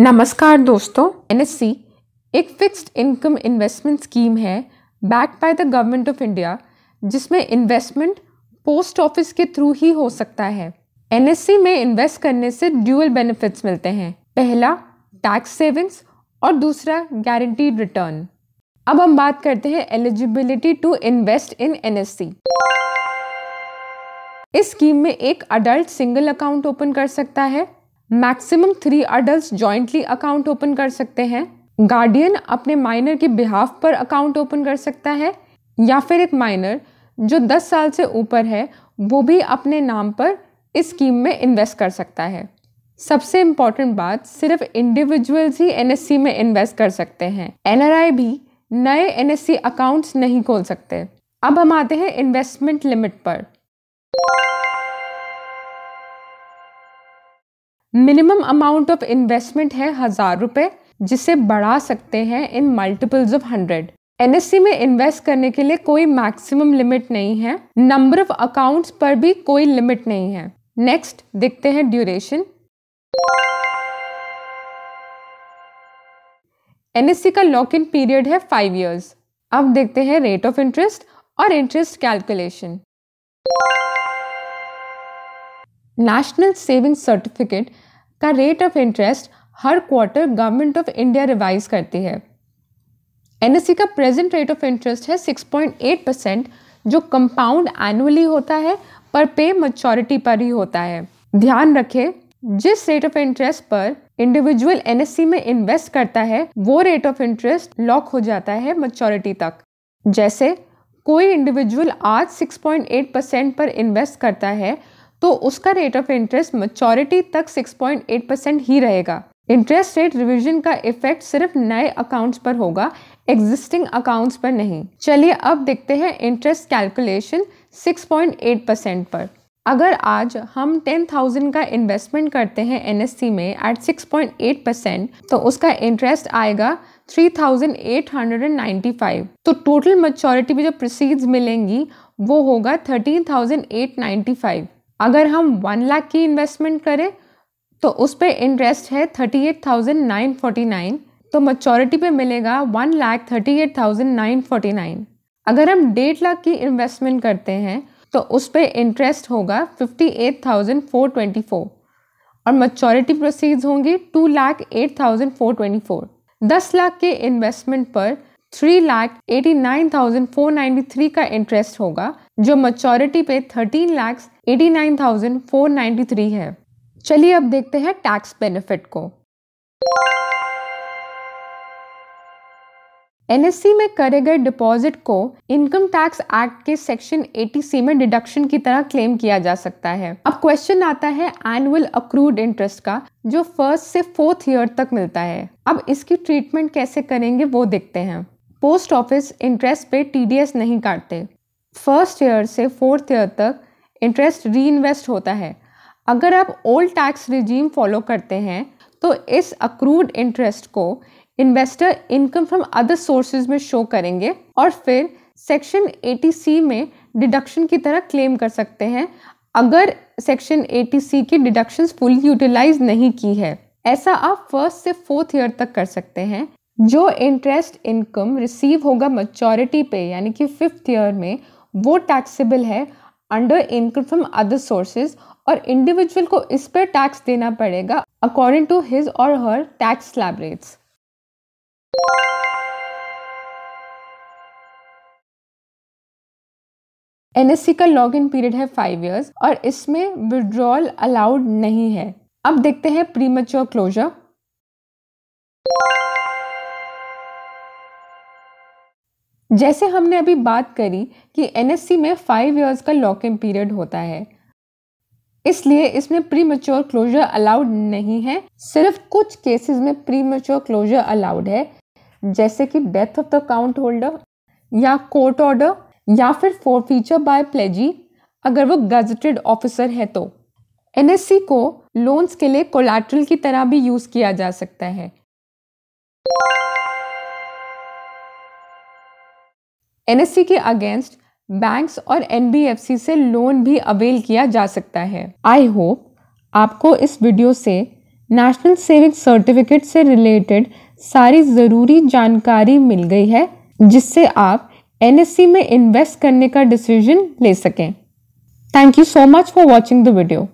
नमस्कार दोस्तों एन एक फिक्स्ड इनकम इन्वेस्टमेंट स्कीम है back by the government of India जिसमें इन्वेस्टमेंट पोस्ट ऑफिस के थ्रू ही हो सकता है एन में इन्वेस्ट करने से ड्यूअल बेनिफिट्स मिलते हैं पहला टैक्स सेविंग्स और दूसरा गारंटीड रिटर्न अब हम बात करते हैं eligibility to invest in N इस स्कीम में एक अडल्ट सिंगल अकाउंट ओपन कर सकता है maximum three adult jointly account open कर सकते हैं गार्डियन अपने माइनर के बिहाफ पर अकाउंट ओपन कर सकता है या फिर एक माइनर जो 10 साल से ऊपर है वो भी अपने नाम पर इस स्कीम में इन्वेस्ट कर सकता है सबसे इम्पॉर्टेंट बात सिर्फ इंडिविजुअल्स ही एन में इन्वेस्ट कर सकते हैं एन भी नए एन अकाउंट्स नहीं खोल सकते अब हम आते हैं इन्वेस्टमेंट लिमिट पर मिनिमम अमाउंट ऑफ इन्वेस्टमेंट है हज़ार रुपए जिसे बढ़ा सकते हैं in multiples of hundred NSC में इन्वेस्ट करने के लिए कोई मैक्सिमम लिमिट नहीं है नंबर ऑफ अकाउंट्स पर भी कोई लिमिट नहीं है नेक्स्ट देखते हैं ड्यूरेशन एनएससी का लॉक इन पीरियड है फाइव ईयर्स अब देखते हैं रेट ऑफ इंटरेस्ट और interest calculation national saving certificate का रेट ऑफ इंटरेस्ट हर quarter government of India revise करती है एन e का प्रेजेंट रेट ऑफ इंटरेस्ट है 6.8 परसेंट जो कंपाउंड एनुअली होता है पर पे मच्योरिटी पर ही होता है ध्यान रखें जिस रेट ऑफ इंटरेस्ट पर इंडिविजुअल एनएससी e में इन्वेस्ट करता है वो रेट ऑफ इंटरेस्ट लॉक हो जाता है मच्योरिटी तक जैसे कोई इंडिविजुअल आज 6.8 परसेंट पर इन्वेस्ट करता है तो उसका रेट ऑफ इंटरेस्ट मचोरिटी तक 6.8 परसेंट ही रहेगा इंटरेस्ट रेट रिविजन का इफेक्ट सिर्फ नए अकाउंट्स पर होगा एग्जिस्टिंग अकाउंट्स पर नहीं चलिए अब देखते हैं इंटरेस्ट कैलकुलेशन 6.8 परसेंट पर अगर आज हम 10,000 का इन्वेस्टमेंट करते हैं एन में एट 6.8 परसेंट तो उसका इंटरेस्ट आएगा 3,895 तो टोटल मच्योरिटी में जो प्रोसीड्स मिलेंगी वो होगा 13,895 अगर हम वन लाख की इन्वेस्टमेंट करें तो उस पर इंटरेस्ट है thirty eight thousand nine forty nine तो मचोरिटी पे मिलेगा one lakh thirty eight thousand nine forty nine अगर हम डेढ़ लाख की इन्वेस्टमेंट करते हैं तो उस पर इंटरेस्ट होगा fifty eight thousand four twenty four और मचोरिटी प्रोसीड्स होंगी two lakh eight thousand four twenty four दस लाख के इन्वेस्टमेंट पर three lakh eighty nine thousand four ninety three का इंटरेस्ट होगा जो मच्योरिटी पे thirteen lakh eighty nine thousand four ninety three है चलिए अब देखते हैं टैक्स बेनिफिट को एनएससी में करे गए डिपॉजिट को इनकम टैक्स एक्ट के सेक्शन सी में डिडक्शन की तरह क्लेम किया जा सकता है अब क्वेश्चन आता है एनुअल अक्रूड इंटरेस्ट का जो फर्स्ट से फोर्थ ईयर तक मिलता है अब इसकी ट्रीटमेंट कैसे करेंगे वो देखते हैं पोस्ट ऑफिस इंटरेस्ट पे टीडीएस नहीं काटते फर्स्ट ईयर से फोर्थ ईयर तक इंटरेस्ट री इन्वेस्ट होता है अगर आप ओल्ड टैक्स रिजीम फॉलो करते हैं तो इस अक्रूड इंटरेस्ट को investor income from other sources में शो करेंगे और फिर सेक्शन 80 में डिडक्शन की तरह क्लेम कर सकते हैं अगर सेक्शन 80 की डिडक्शंस फुल यूटिलाइज नहीं की है ऐसा आप फर्स्ट से फोर्थ ईयर तक कर सकते हैं जो इंटरेस्ट इनकम रिसीव होगा मच्योरिटी पे यानी कि फिफ्थ ईयर में वो टैक्सेबल है under income from other sources और इंडिविजुअल को इस पर टैक्स देना पड़ेगा according to his or her tax slab rates N का लॉग इन पीरियड है फाइव ईयर्स और इसमें विड्रॉल अलाउड नहीं है अब देखते हैं प्री क्लोजर जैसे हमने अभी बात करी कि एन में फाइव ईयर्स का इन पीरियड होता है इसलिए इसमें प्री मेच्योर क्लोजर अलाउड नहीं है सिर्फ कुछ केसेस में प्री मेच्योर क्लोजर अलाउड है जैसे कि death of the account holder या कोर्ट ऑर्डर या फिर फोर फीचर बाय प्लेजी अगर वो गजटेड ऑफिसर है तो एन को लोन्स के लिए कोलाट्रल की तरह भी यूज़ किया जा सकता है एन के अगेंस्ट बैंक्स और एन से लोन भी अवेल किया जा सकता है आई होप आपको इस वीडियो से नेशनल सेविंग सर्टिफिकेट से रिलेटेड सारी ज़रूरी जानकारी मिल गई है जिससे आप एन में इन्वेस्ट करने का डिसीजन ले सकें thank you so much for watching the video